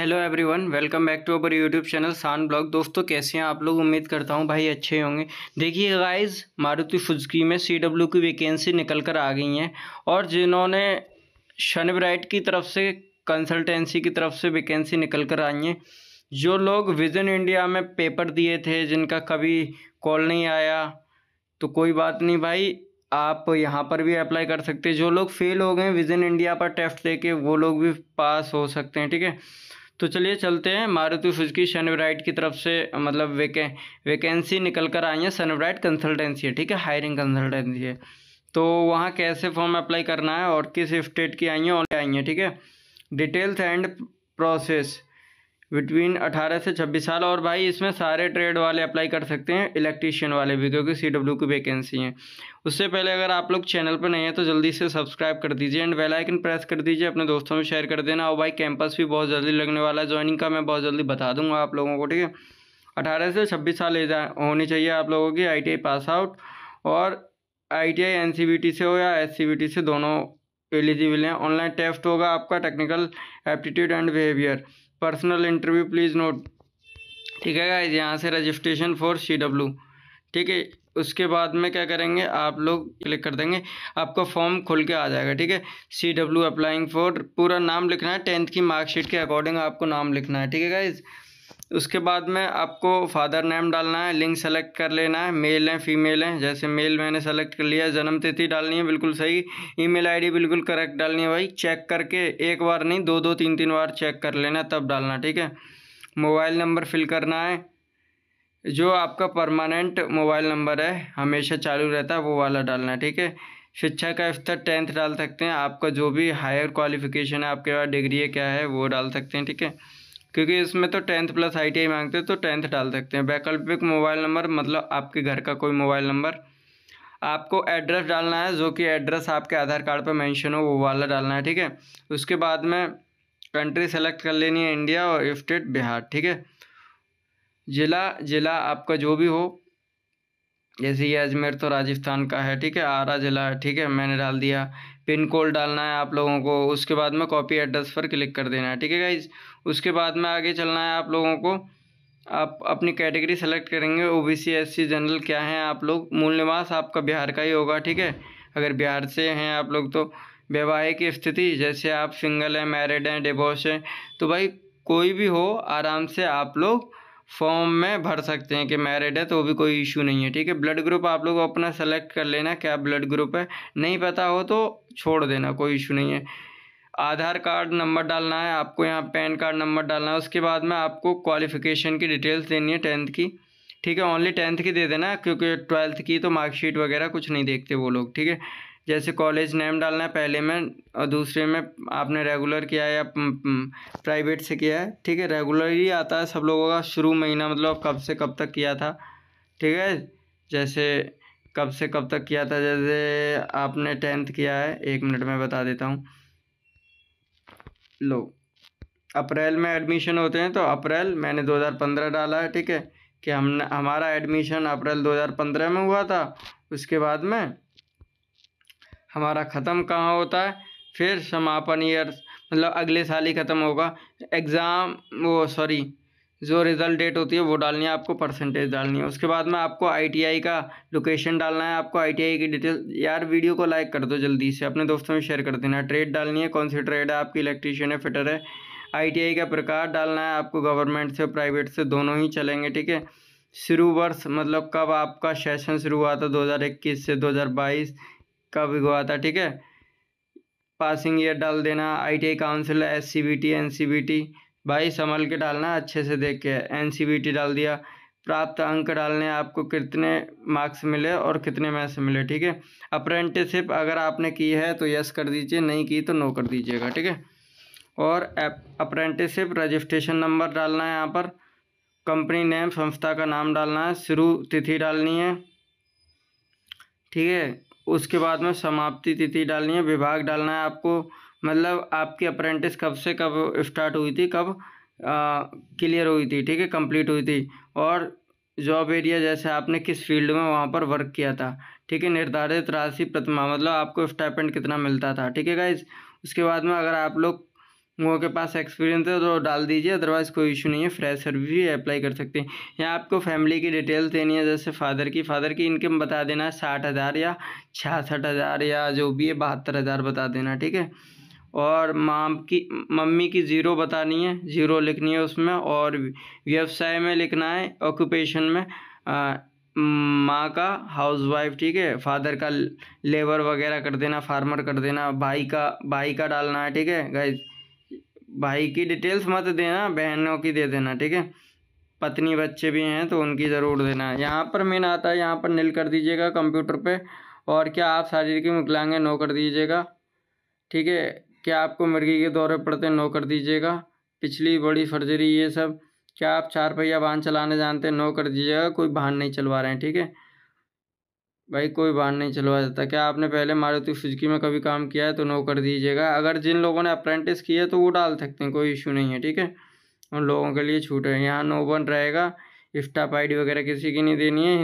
Hello everyone welcome back to our YouTube channel सान blog दोस्तों कैसे हैं आप लोग उम्मीद करता हूं भाई अच्छे होंगे देखिए गाइस मारुति सुजुकी में सी डब्ल्यू की वैकेंसी निकल कर आ गई हैं और जिन्होंने शनब्राइट की तरफ से कंसल्टेंसी की तरफ से वैकेंसी निकल कर आई हैं जो लोग विजन इंडिया में पेपर दिए थे जिनका कभी कॉल नहीं आया तो कोई बात नहीं भाई आप यहाँ पर भी अप्लाई कर सकते हैं जो लोग फेल हो गए विजन इंडिया पर टेस्ट दे वो लोग भी पास हो सकते हैं ठीक है तो चलिए चलते हैं मारुति सुजुकी सनब्राइट की तरफ से मतलब वेके वैकेंसी निकल कर आई है सनब्राइट कंसल्टेंसी है ठीक है हायरिंग कंसल्टेंसी है तो वहाँ कैसे फॉर्म अप्लाई करना है और किस स्टेट की आई हैं और आई हैं ठीक है डिटेल्स एंड प्रोसेस बिटवीन 18 से 26 साल और भाई इसमें सारे ट्रेड वाले अप्लाई कर सकते हैं इलेक्ट्रीशियन वाले भी क्योंकि सी डब्ल्यू की वैकेंसी है उससे पहले अगर आप लोग चैनल पर नहीं हैं तो जल्दी से सब्सक्राइब कर दीजिए एंड बेल आइकन प्रेस कर दीजिए अपने दोस्तों में शेयर कर देना और भाई कैंपस भी बहुत जल्दी लगने वाला है ज्वाइनिंग का मैं बहुत जल्दी बता दूंगा आप लोगों को ठीक है अठारह से छब्बीस साल होनी चाहिए आप लोगों की आई पास आउट और आई टी आई से हो या एस से दोनों एलिजिबल हैं ऑनलाइन टेस्ट होगा आपका technical aptitude and behaviour personal interview please note ठीक है गाइज यहाँ से रजिस्ट्रेशन फॉर सी डब्ल्यू ठीक है उसके बाद में क्या करेंगे आप लोग क्लिक कर देंगे आपका फॉर्म खुल के आ जाएगा ठीक है सी डब्ल्यू अप्लाइंग फॉर पूरा नाम लिखना है टेंथ की मार्कशीट के अकॉर्डिंग आपको नाम लिखना है ठीक है गाइज़ उसके बाद में आपको फादर नेम डालना है लिंक सेलेक्ट कर लेना है मेल है फीमेल है जैसे मेल मैंने सेलेक्ट कर लिया जन्म तिथि डालनी है बिल्कुल सही ईमेल आईडी बिल्कुल करेक्ट डालनी है भाई चेक करके एक बार नहीं दो दो तीन तीन बार चेक कर लेना तब डालना ठीक है मोबाइल नंबर फिल करना है जो आपका परमानेंट मोबाइल नंबर है हमेशा चालू रहता है वो वाला डालना है ठीक है शिक्षा का स्तर टेंथ डाल सकते हैं आपका जो भी हायर क्वालिफिकेशन है आपके पास डिग्री है क्या है वो डाल सकते हैं ठीक है क्योंकि इसमें तो टेंथ प्लस आई मांगते हैं तो टेंथ डाल सकते हैं वैकल्पिक मोबाइल नंबर मतलब आपके घर का कोई मोबाइल नंबर आपको एड्रेस डालना है जो कि एड्रेस आपके आधार कार्ड पर मेंशन हो वो वाला डालना है ठीक है उसके बाद में कंट्री सेलेक्ट कर लेनी है इंडिया और स्टेट बिहार ठीक है ज़िला ज़िला आपका जो भी हो जैसे ये अजमेर तो राजस्थान का है ठीक है आरा ज़िला है ठीक है मैंने डाल दिया पिन कोड डालना है आप लोगों को उसके बाद में कॉपी एड्रेस पर क्लिक कर देना है ठीक है गाइज उसके बाद में आगे चलना है आप लोगों को आप अपनी कैटेगरी सेलेक्ट करेंगे O B C S C general क्या हैं आप लोग मूल निवास आपका बिहार का ही होगा ठीक है अगर बिहार से हैं आप लोग तो वैवाहिक स्थिति जैसे आप सिंगल हैं मैरिड हैं डिवोर्स हैं तो भाई कोई भी हो आराम से आप लोग फॉर्म में भर सकते हैं कि मैरिड है तो वो भी कोई इशू नहीं है ठीक है ब्लड ग्रुप आप लोग अपना सेलेक्ट कर लेना क्या ब्लड ग्रुप है नहीं पता हो तो छोड़ देना कोई इशू नहीं है आधार कार्ड नंबर डालना है आपको यहाँ पैन कार्ड नंबर डालना है उसके बाद में आपको क्वालिफिकेशन की डिटेल्स देनी है टेंथ की ठीक है ओनली टेंथ की दे देना क्योंकि ट्वेल्थ की तो मार्कशीट वगैरह कुछ नहीं देखते वो लोग ठीक है जैसे कॉलेज नेम डालना है पहले में और दूसरे में आपने रेगुलर किया है या प्राइवेट से किया है ठीक है रेगुलर ही आता है सब लोगों का शुरू महीना मतलब कब से कब तक किया था ठीक है जैसे कब से कब तक किया था जैसे आपने टेंथ किया है एक मिनट में बता देता हूँ लो अप्रैल में एडमिशन होते हैं तो अप्रैल मैंने 2015 डाला है ठीक है कि हमने हमारा एडमिशन अप्रैल 2015 में हुआ था उसके बाद में हमारा ख़त्म कहाँ होता है फिर समापन ईयर मतलब अगले साल ही ख़त्म होगा एग्ज़ाम वो सॉरी जो रिज़ल्ट डेट होती है वो डालनी है आपको परसेंटेज डालनी है उसके बाद में आपको आईटीआई का लोकेशन डालना है आपको आईटीआई की डिटेल यार वीडियो को लाइक कर दो जल्दी से अपने दोस्तों में शेयर कर देना ट्रेड डालनी है कौन सी ट्रेड है आपकी इलेक्ट्रीशियन है फिटर है आईटीआई का प्रकार डालना है आपको गवर्नमेंट से प्राइवेट से दोनों ही चलेंगे ठीक है शुरू वर्ष मतलब कब आपका सेशन शुरू हुआ था दो से दो का भिगवा था ठीक है पासिंग ईयर डाल देना आईटीआई काउंसिल एस एनसीबीटी भाई संभल के डालना अच्छे से देख के एनसीबीटी डाल दिया प्राप्त अंक डालने आपको कितने मार्क्स मिले और कितने मैथ्स मिले ठीक है अप्रेंटिसिप अगर आपने की है तो यस कर दीजिए नहीं की तो नो कर दीजिएगा ठीक है और अप्रेंटिसिप रजिस्ट्रेशन नंबर डालना है यहाँ पर कंपनी नेम संस्था का नाम डालना है शुरू तिथि डालनी है ठीक है उसके बाद में समाप्ति तिथि डालनी है विभाग डालना है आपको मतलब आपकी अप्रेंटिस कब से कब स्टार्ट हुई थी कब क्लियर हुई थी ठीक है कंप्लीट हुई थी और जॉब एरिया जैसे आपने किस फील्ड में वहाँ पर वर्क किया था ठीक है निर्धारित राशि प्रतिमा मतलब आपको स्टाइपेंड कितना मिलता था ठीक है गाइज उसके बाद में अगर आप लोग वो के पास एक्सपीरियंस है तो डाल दीजिए अदरवाइज़ कोई इशू नहीं है फ्रेश सर्विस भी अप्लाई कर सकते हैं यहाँ आपको फैमिली की डिटेल्स देनी है जैसे फादर की फादर की इनकम बता देना है साठ हज़ार या छियासठ हज़ार या जो भी है बहत्तर हज़ार बता देना ठीक है और माम की मम्मी की ज़ीरो बतानी है ज़ीरो लिखनी है उसमें और व्यवसाय में लिखना है ऑक्यूपेशन में आ, माँ का हाउस वाइफ ठीक है फादर का लेबर वगैरह कर देना फार्मर कर देना भाई का भाई का डालना है ठीक है गाइज भाई की डिटेल्स मत देना बहनों की दे देना ठीक है पत्नी बच्चे भी हैं तो उनकी ज़रूर देना यहाँ पर मेन आता है यहाँ पर नील कर दीजिएगा कंप्यूटर पे और क्या आप शारीरिक मुकलांगे नो कर दीजिएगा ठीक है क्या आपको मिर्गी के दौरे पड़ते नो कर दीजिएगा पिछली बड़ी फर्जरी ये सब क्या आप चार पहिया वाहन चलाने जानते नो कर दीजिएगा कोई वाहन नहीं चलवा रहे हैं ठीक है भाई कोई बाहर नहीं चलवा जाता क्या आपने पहले मारुति सुजुकी में कभी काम किया है तो नो कर दीजिएगा अगर जिन लोगों ने अप्रेंटिस किया है तो वो डाल सकते हैं कोई इशू नहीं है ठीक है उन लोगों के लिए छूट है यहाँ नो बन रहेगा स्टाफ आई वगैरह किसी की नहीं देनी है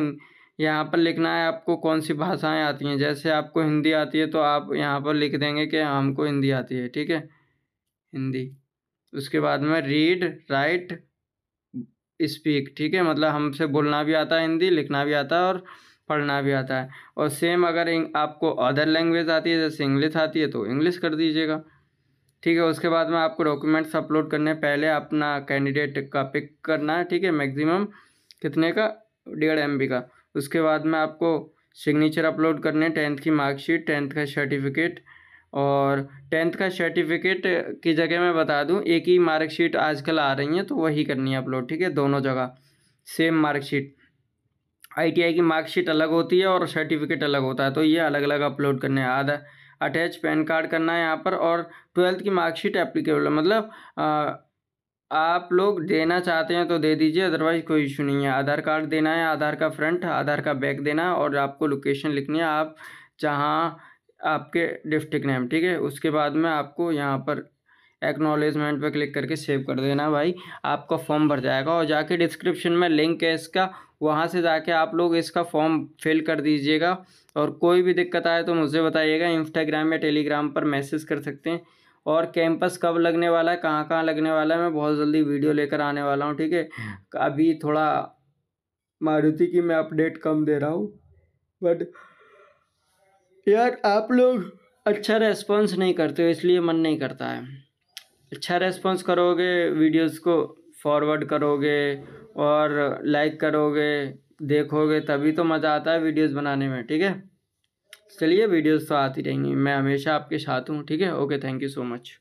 यहाँ पर लिखना है आपको कौन सी भाषाएँ आती हैं जैसे आपको हिंदी आती है तो आप यहाँ पर लिख देंगे कि हमको हिंदी आती है ठीक है हिंदी उसके बाद में रीड राइट स्पीक ठीक है मतलब हमसे बोलना भी आता है हिंदी लिखना भी आता है और पढ़ना भी आता है और सेम अगर आपको अदर लैंग्वेज आती है जैसे इंग्लिश आती है तो इंग्लिश कर दीजिएगा ठीक है उसके बाद में आपको डॉक्यूमेंट्स अपलोड करने पहले अपना कैंडिडेट का पिक करना है ठीक है मैक्सिमम कितने का डेढ़ एम का उसके बाद में आपको सिग्नेचर अपलोड करने टेंथ की मार्कशीट टेंथ का सर्टिफिकेट और टेंथ का सर्टिफिकेट की जगह मैं बता दूं एक ही मार्कशीट आजकल आ रही है तो वही करनी है अपलोड ठीक है दोनों जगह सेम मार्कशीट आईटीआई की मार्कशीट अलग होती है और सर्टिफिकेट अलग होता है तो ये अलग अलग अपलोड करने है आधा अटैच पैन कार्ड करना है यहाँ पर और ट्वेल्थ की मार्कशीट एप्लीकेबल मतलब आप लोग देना चाहते हैं तो दे दीजिए अदरवाइज कोई इशू नहीं है आधार कार्ड देना है आधार का फ्रंट आधार का बैक देना है और आपको लोकेशन लिखनी है आप जहाँ आपके डिस्ट्रिक्ट नेम ठीक है उसके बाद में आपको यहाँ पर एक्नॉलेजमेंट पे क्लिक करके सेव कर देना भाई आपका फॉर्म भर जाएगा और जाके डिस्क्रिप्शन में लिंक है इसका वहाँ से जाके आप लोग इसका फॉर्म फिल कर दीजिएगा और कोई भी दिक्कत आए तो मुझे बताइएगा इंस्टाग्राम या टेलीग्राम पर मैसेज कर सकते हैं और कैंपस कब लगने वाला है कहाँ कहाँ लगने वाला है मैं बहुत जल्दी वीडियो लेकर आने वाला हूँ ठीक है हम्म। अभी थोड़ा मारुति की मैं अपडेट कम दे रहा हूँ बट यार आप लोग अच्छा रेस्पॉन्स नहीं करते हो इसलिए मन नहीं करता है अच्छा रेस्पॉन्स करोगे वीडियोस को फॉरवर्ड करोगे और लाइक करोगे देखोगे तभी तो मज़ा आता है वीडियोस बनाने में ठीक है चलिए वीडियोस तो आती रहेंगी मैं हमेशा आपके साथ हूँ ठीक है okay thank you so much